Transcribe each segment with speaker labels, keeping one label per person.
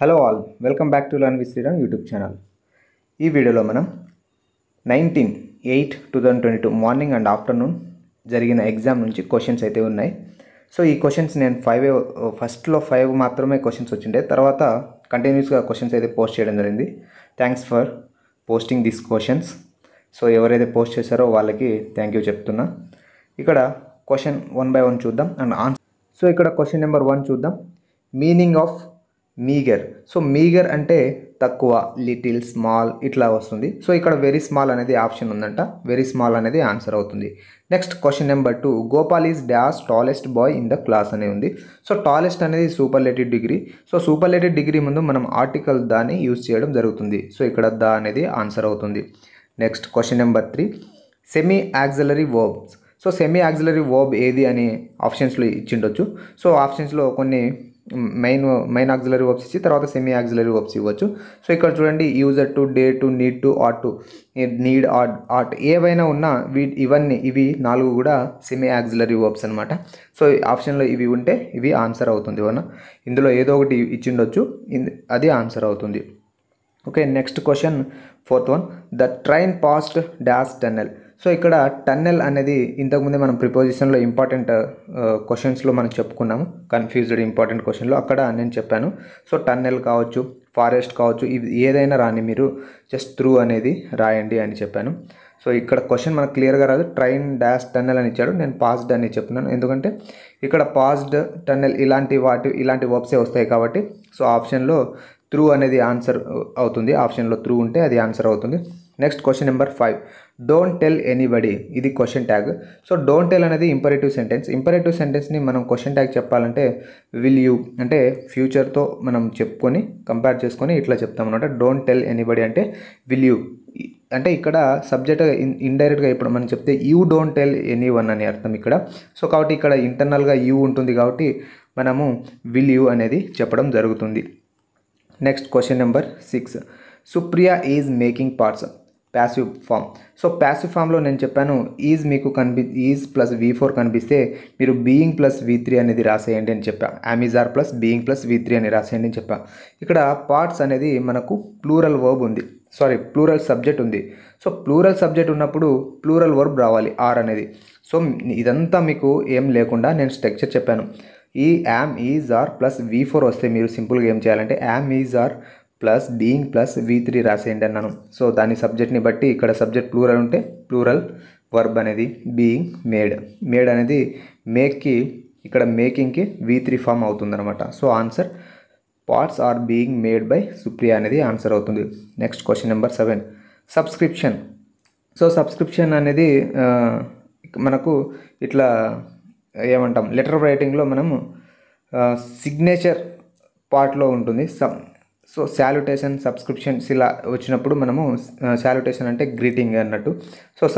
Speaker 1: hello all welcome back to learn with Sriram YouTube channel ఈ వీడియోలో మనం nineteen eight two thousand twenty two morning and afternoon జరిగిన exam నుంచి questions అయితే ఉన్నాయి సో ఈ క్వశ్చన్స్ నేను ఫైవ్ ఫస్ట్లో ఫైవ్ మాత్రమే క్వశ్చన్స్ వచ్చిండే తర్వాత కంటిన్యూస్గా క్వశ్చన్స్ అయితే పోస్ట్ చేయడం జరిగింది thanks for posting these questions so ఎవరైతే పోస్ట్ చేశారో వాళ్ళకి థ్యాంక్ యూ చెప్తున్నా ఇక్కడ క్వశ్చన్ వన్ బై వన్ చూద్దాం అండ్ ఆన్సర్ సో ఇక్కడ క్వశ్చన్ నెంబర్ వన్ చూద్దాం meaning of meagre so meagre అంటే తక్కువ లిటిల్ స్మాల్ ఇట్లా వస్తుంది సో ఇక్కడ వెరీ స్మాల్ అనేది ఆప్షన్ ఉందంట వెరీ స్మాల్ అనేది ఆన్సర్ అవుతుంది next question number two Gopal is dash tallest boy in the class అనే ఉంది సో టాలెస్ట్ అనేది superlative degree so superlative degree ముందు మనం ఆర్టికల్ దాన్ని యూజ్ చేయడం జరుగుతుంది సో ఇక్కడ ద అనేది ఆన్సర్ అవుతుంది next question number three semi auxiliary verbs so semi auxiliary verb ఏది అని ఆప్షన్స్లో ఇచ్చిండొచ్చు సో ఆప్షన్స్లో కొన్ని మెయిన్ మెయిన్ ఆక్జిలరీ వర్బ్స్ ఇచ్చి తర్వాత సెమీ ఆక్జిలరీ వర్బ్స్ ఇవ్వచ్చు సో ఇక్కడ చూడండి used to dare to need to ought to need ought ought ఏవైనా ఉన్నా వీ ఇవన్నీ ఇవి నాలుగు కూడా సెమీ ఆక్జిలరీ వర్బ్స్ అనమాట సో ఆప్షన్లో ఇవి ఉంటే ఇవి ఆన్సర్ అవుతుంది ఏమన్నా ఇందులో ఏదో ఒకటి ఇచ్చిండొచ్చు అది ఆన్సర్ అవుతుంది okay next question fourth one the train past dash tunnel so ఇక్కడ టన్నెల్ అనేది ఇంతకుముందే మనం ప్రిపోజిషన్లో ఇంపార్టెంట్ క్వశ్చన్స్లో మనం చెప్పుకున్నాము కన్ఫ్యూజ్డ్ ఇంపార్టెంట్ క్వశ్చన్లో అక్కడ నేను చెప్పాను సో టన్నెల్ కావచ్చు ఫారెస్ట్ కావచ్చు ఇది ఏదైనా రాని మీరు జస్ట్ త్రూ అనేది రాయండి అని చెప్పాను సో ఇక్కడ క్వశ్చన్ మనకు క్లియర్గా రాదు ట్రైన్ డాష్ టన్నెల్ అని ఇచ్చాడు నేను పాస్డ్ అని చెప్తున్నాను ఎందుకంటే ఇక్కడ పాస్డ్ టన్నెల్ ఇలాంటి వాటి ఇలాంటి వర్బ్సే వస్తాయి కాబట్టి సో ఆప్షన్లో త్రూ అనేది ఆన్సర్ అవుతుంది ఆప్షన్లో త్రూ ఉంటే అది ఆన్సర్ అవుతుంది next question number five don't tell anybody ఇది question tag so don't tell అనేది ఇంపరేటివ్ సెంటెన్స్ ఇంపరేటివ్ సెంటెన్స్ని మనం క్వశ్చన్ ట్యాగ్ చెప్పాలంటే విల్ యూ అంటే ఫ్యూచర్తో మనం చెప్పుకొని కంపేర్ చేసుకొని ఇట్లా చెప్తాం అనమాట డోంట్ టెల్ ఎనీబడి అంటే విల్ యూ అంటే ఇక్కడ సబ్జెక్ట్ ఇండైరెక్ట్గా ఇప్పుడు మనం చెప్తే you don't tell anyone అని అర్థం ఇక్కడ సో కాబట్టి ఇక్కడ ఇంటర్నల్గా యూ ఉంటుంది కాబట్టి మనము విల్ యూ అనేది చెప్పడం జరుగుతుంది next question number six Supriya is making parts passive form so passive ఫామ్లో నేను చెప్పాను ఈజ్ మీకు కనిపి ఈజ్ ప్లస్ వి ఫోర్ కనిపిస్తే మీరు బీయింగ్ ప్లస్ వి త్రీ అనేది రాసేయండి అని చెప్పా am is are plus being plus V three అని రాసేయండి అని చెప్పా ఇక్కడ పార్ట్స్ అనేది మనకు ప్లూరల్ వర్బ్ ఉంది సారీ ప్లూరల్ సబ్జెక్ట్ ఉంది సో ప్లూరల్ సబ్జెక్ట్ ఉన్నప్పుడు ప్లూరల్ వర్బ్ రావాలి ఆర్ అనేది సో ఇదంతా మీకు ఏం లేకుండా నేను స్ట్రక్చర్ చెప్పాను ఈ am is are plus V four వస్తే మీరు సింపుల్గా ఏం చేయాలంటే am is are plus being plus V three రాసేయండి అన్నాను సో దాని సబ్జెక్ట్ని బట్టి ఇక్కడ సబ్జెక్ట్ ప్లూరల్ ఉంటే ప్లూరల్ వర్బ్ అనేది బీయింగ్ మేడ్ మేడ్ అనేది మేక్కి ఇక్కడ మేకింగ్కి వి త్రీ ఫామ్ అవుతుందన్నమాట so answer parts are being made by Supriya అనేది ఆన్సర్ అవుతుంది next question number seven subscription so subscription అనేది మనకు ఇట్లా ఏమంటాం లెటర్ రైటింగ్లో మనము సిగ్నేచర్ పార్ట్లో ఉంటుంది సబ్ సో శాలుటేషన్ సబ్స్క్రిప్షన్స్ ఇలా వచ్చినప్పుడు మనము శాలుటేషన్ అంటే గ్రీటింగ్ అన్నట్టు సో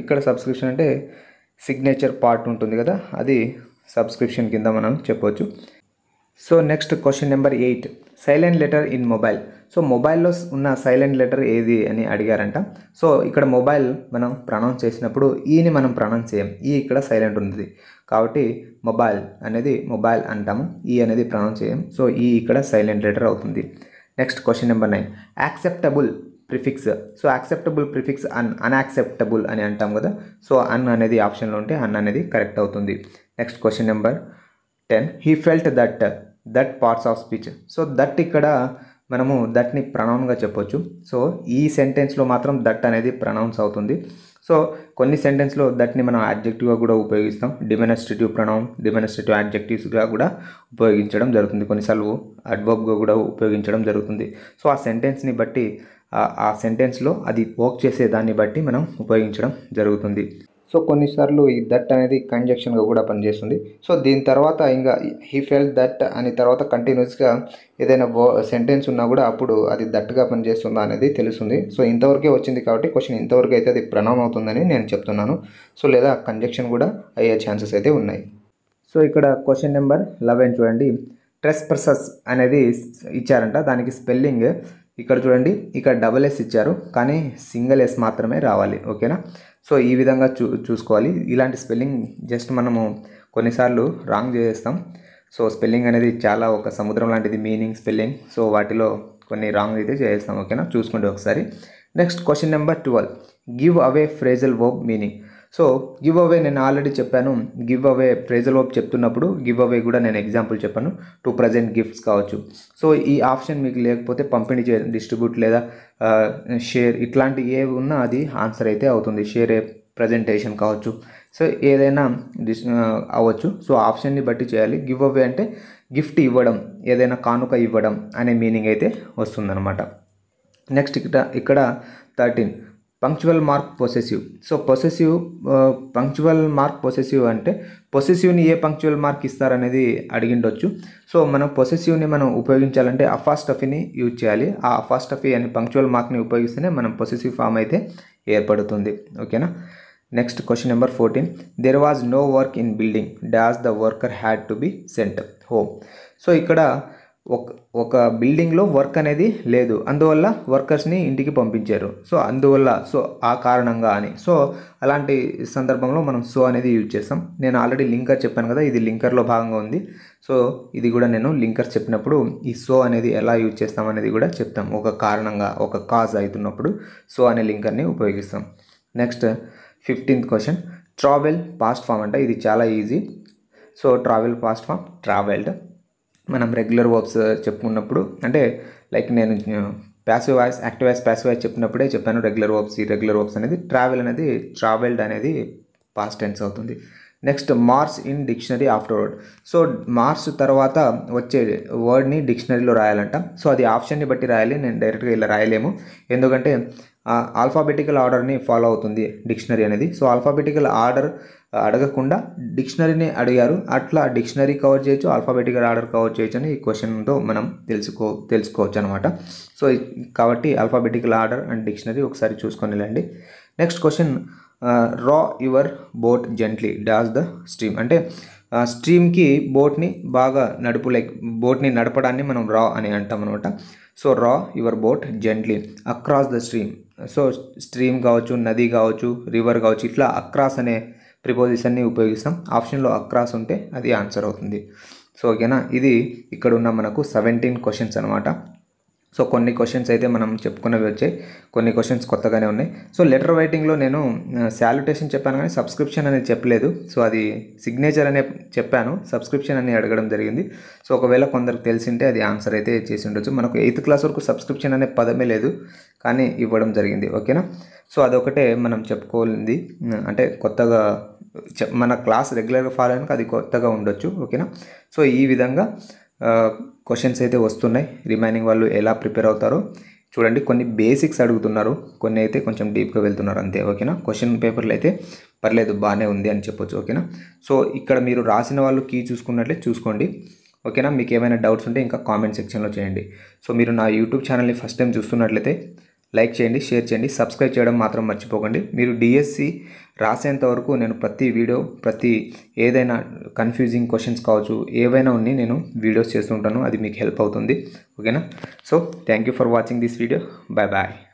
Speaker 1: ఇక్కడ సబ్స్క్రిప్షన్ అంటే సిగ్నేచర్ పార్ట్ ఉంటుంది కదా అది సబ్స్క్రిప్షన్ కింద మనం చెప్పవచ్చు so next question number eight silent letter in mobile so మొబైల్లో ఉన్న సైలెంట్ లెటర్ ఏది అని అడిగారంట సో ఇక్కడ మొబైల్ మనం ప్రొనౌన్స్ చేసినప్పుడు ఈని మనం ప్రొనౌన్స్ చేయం ఈ ఇక్కడ సైలెంట్ ఉంది కాబట్టి మొబైల్ అనేది మొబైల్ అంటాము ఈ అనేది ప్రొనౌన్స్ చేయం సో ఈ ఇక్కడ సైలెంట్ లెటర్ అవుతుంది next question number nine acceptable prefix so acceptable prefix un unacceptable అని అంటాం కదా సో అన్ అనేది ఆప్షన్లో ఉంటే అన్ అనేది కరెక్ట్ అవుతుంది next question number ten he felt that that parts of speech so that ఇక్కడ మనము దట్ని ప్రనౌన్గా చెప్పొచ్చు సో ఈ సెంటెన్స్లో మాత్రం దట్ అనేది ప్రనౌన్స్ అవుతుంది సో కొన్ని సెంటెన్స్లో దట్ని మనం యాడ్జెక్టివ్గా కూడా ఉపయోగిస్తాం డిమెనస్ట్రేటివ్ ప్రణౌన్ డిమెనస్ట్రేటివ్ యాడ్జెక్టివ్స్గా కూడా ఉపయోగించడం జరుగుతుంది కొన్నిసార్లు అడ్వర్బ్గా కూడా ఉపయోగించడం జరుగుతుంది సో ఆ సెంటెన్స్ని బట్టి ఆ సెంటెన్స్లో అది వర్క్ చేసే దాన్ని బట్టి మనం ఉపయోగించడం జరుగుతుంది సో కొన్నిసార్లు ఈ దట్ అనేది కంజక్షన్గా కూడా పనిచేస్తుంది సో దీని తర్వాత ఇంకా హీ ఫెల్ దట్ అని తర్వాత కంటిన్యూస్గా ఏదైనా వో సెంటెన్స్ ఉన్నా కూడా అప్పుడు అది దట్గా పనిచేస్తుందా అనేది తెలుస్తుంది సో ఇంతవరకే వచ్చింది కాబట్టి క్వశ్చన్ ఇంతవరకు అయితే అది ప్రణామం అవుతుందని నేను చెప్తున్నాను సో లేదా కంజక్షన్ కూడా అయ్యే ఛాన్సెస్ అయితే ఉన్నాయి సో ఇక్కడ క్వశ్చన్ నెంబర్ లెవెన్ చూడండి ట్రెస్ ప్రసెస్ అనేది ఇచ్చారంట దానికి స్పెల్లింగ్ ఇక్కడ చూడండి ఇక్కడ డబల్ ఎస్ ఇచ్చారు కానీ సింగిల్ ఎస్ మాత్రమే రావాలి ఓకేనా సో ఈ విధంగా చూ చూసుకోవాలి ఇలాంటి స్పెల్లింగ్ జస్ట్ మనము కొన్నిసార్లు రాంగ్ చేస్తాం సో స్పెల్లింగ్ అనేది చాలా ఒక సముద్రం లాంటిది మీనింగ్ స్పెల్లింగ్ సో వాటిలో కొన్ని రాంగ్ అయితే చేస్తాం ఓకేనా చూసుకోండి ఒకసారి next question number twelve give away phrasal verb meaning so give away నేను ఆల్రెడీ చెప్పాను గివ్ అవే ప్రైజల్ వర్క్ చెప్తున్నప్పుడు గివ్ అవే కూడా నేను ఎగ్జాంపుల్ చెప్పాను టు ప్రజెంట్ గిఫ్ట్స్ కావచ్చు సో ఈ ఆప్షన్ మీకు లేకపోతే పంపిణీ చే డిస్ట్రిబ్యూట్ లేదా షేర్ ఇట్లాంటివి ఏ ఉన్నా అది ఆన్సర్ అయితే అవుతుంది షేర్ ఏ ప్రజెంటేషన్ కావచ్చు సో ఏదైనా డిస్ అవ్వచ్చు సో ఆప్షన్ని బట్టి చేయాలి గివ్ అవే అంటే గిఫ్ట్ ఇవ్వడం ఏదైనా కానుక ఇవ్వడం అనే మీనింగ్ అయితే వస్తుందన్నమాట నెక్స్ట్ ఇక్కడ ఇక్కడ thirteen punctual mark possessive so possessive punctual mark possessive అంటే పొసెసివ్ని ఏ పంక్చువల్ మార్క్ ఇస్తారనేది అడిగిండొచ్చు సో మనం పొసెసివ్ని మనం ఉపయోగించాలంటే అఫాస్టఫీని యూజ్ చేయాలి ఆ అఫాస్టఫీ అనే పంక్చువల్ మార్క్ని ఉపయోగిస్తేనే మనం పొసెసివ్ ఫామ్ అయితే ఏర్పడుతుంది ఓకేనా next question number fourteen there was no work in building dash the worker had to be sent home so ఇక్కడ ఒక ఒక బిల్డింగ్లో వర్క్ అనేది లేదు అందువల్ల వర్కర్స్ని ఇంటికి పంపించారు సో అందువల్ల సో ఆ కారణంగా అని సో అలాంటి సందర్భంలో మనం సో అనేది యూజ్ చేస్తాం నేను ఆల్రెడీ లింకర్ చెప్పాను కదా ఇది లింకర్లో భాగంగా ఉంది సో ఇది కూడా నేను లింకర్స్ చెప్పినప్పుడు ఈ సో అనేది ఎలా యూజ్ చేస్తాం అనేది కూడా చెప్తాం ఒక కారణంగా ఒక కాజ్ అవుతున్నప్పుడు సో అనే లింకర్ని ఉపయోగిస్తాం next fifteenth question travel past form అంటే ఇది చాలా easy so travel past form travelled మనం రెగ్యులర్ వర్బ్స్ uh, చెప్పుకున్నప్పుడు అంటే లైక్ నేను passive voice active voice passive voice చెప్పినప్పుడే చెప్పాను రెగ్యులర్ వర్బ్స్ ఈ రెగ్యులర్ వర్బ్స్ అనేది ట్రావెల్ అనేది ట్రావెల్డ్ అనేది పాస్ట్ టెన్స్ అవుతుంది next mars in dictionary after word so mars తర్వాత వచ్చే వర్డ్ని డిక్షనరీలో రాయాలంట సో అది ఆప్షన్ని బట్టి రాయాలి నేను డైరెక్ట్గా ఇలా రాయలేము ఎందుకంటే ఆల్ఫాబెటికల్ ఆర్డర్ని ఫాలో అవుతుంది డిక్షనరీ అనేది సో ఆల్ఫాబెటికల్ ఆర్డర్ అడగకుండా డిక్షనరీని అడిగారు అట్లా డిక్షనరీ కవర్ చేయొచ్చు ఆల్ఫాబెటికల్ ఆర్డర్ కవర్ చేయొచ్చు అని ఈ క్వశ్చన్తో మనం తెలుసుకో తెలుసుకోవచ్చు అనమాట సో కాబట్టి ఆల్ఫాబెటికల్ ఆర్డర్ అండ్ డిక్షనరీ ఒకసారి చూసుకొని వెళ్ళండి next question row your boat gently dash the stream అంటే స్ట్రీమ్కి బోట్ని బాగా నడుపు లైక్ బోట్ని నడపడాన్ని మనం రా అని అంటాం అనమాట so row your boat gently across the stream so stream కావచ్చు నది కావచ్చు రివర్ కావచ్చు ఇట్లా అక్రాస్ అనే ప్రిపోజిషన్ని ఉపయోగిస్తాం ఆప్షన్లో అక్రాస్ ఉంటే అది ఆన్సర్ అవుతుంది సో ఓకేనా ఇది ఇక్కడ ఉన్న మనకు సెవెంటీన్ క్వశ్చన్స్ అనమాట సో కొన్ని క్వశ్చన్స్ అయితే మనం చెప్పుకున్నవి వచ్చాయి కొన్ని క్వశ్చన్స్ కొత్తగానే ఉన్నాయి సో లెటర్ రైటింగ్లో నేను శాల్యుటేషన్ చెప్పాను కానీ సబ్స్క్రిప్షన్ అనేది చెప్పలేదు సో అది సిగ్నేచర్ అనే చెప్పాను సబ్స్క్రిప్షన్ అని అడగడం జరిగింది సో ఒకవేళ కొందరికి తెలిసింటే అది ఆన్సర్ అయితే చేసి ఉండొచ్చు మనకు ఎయిత్ క్లాస్ వరకు సబ్స్క్రిప్షన్ అనే పదమే లేదు కానీ ఇవ్వడం జరిగింది ఓకేనా సో అదొకటే మనం చెప్పుకోలేంది అంటే కొత్తగా మన క్లాస్ రెగ్యులర్గా ఫాలో అయినాక అది కొత్తగా ఉండొచ్చు ఓకేనా సో ఈ విధంగా క్వశ్చన్స్ అయితే వస్తున్నాయి రిమైనింగ్ వాళ్ళు ఎలా ప్రిపేర్ అవుతారో చూడండి కొన్ని బేసిక్స్ అడుగుతున్నారు కొన్ని అయితే కొంచెం డీప్గా వెళ్తున్నారు అంతే ఓకేనా క్వశ్చన్ పేపర్లు అయితే పర్లేదు బాగానే ఉంది అని చెప్పొచ్చు ఓకేనా సో ఇక్కడ మీరు రాసిన వాళ్ళు కీ చూసుకున్నట్లే చూసుకోండి ఓకేనా మీకు ఏమైనా డౌట్స్ ఉంటే ఇంకా కామెంట్ సెక్షన్లో చేయండి సో మీరు నా యూట్యూబ్ ఛానల్ని ఫస్ట్ టైం చూస్తున్నట్లయితే లైక్ చేయండి షేర్ చేయండి సబ్స్క్రైబ్ చేయడం మాత్రం మర్చిపోకండి మీరు డిఎస్సి రాసేంత వరకు నేను ప్రతి వీడియో ప్రతి ఏదైనా కన్ఫ్యూజింగ్ క్వశ్చన్స్ కావచ్చు ఏవైనా ఉన్ని నేను వీడియోస్ చేస్తుంటాను అది మీకు హెల్ప్ అవుతుంది ఓకేనా so thank you for watching this video bye bye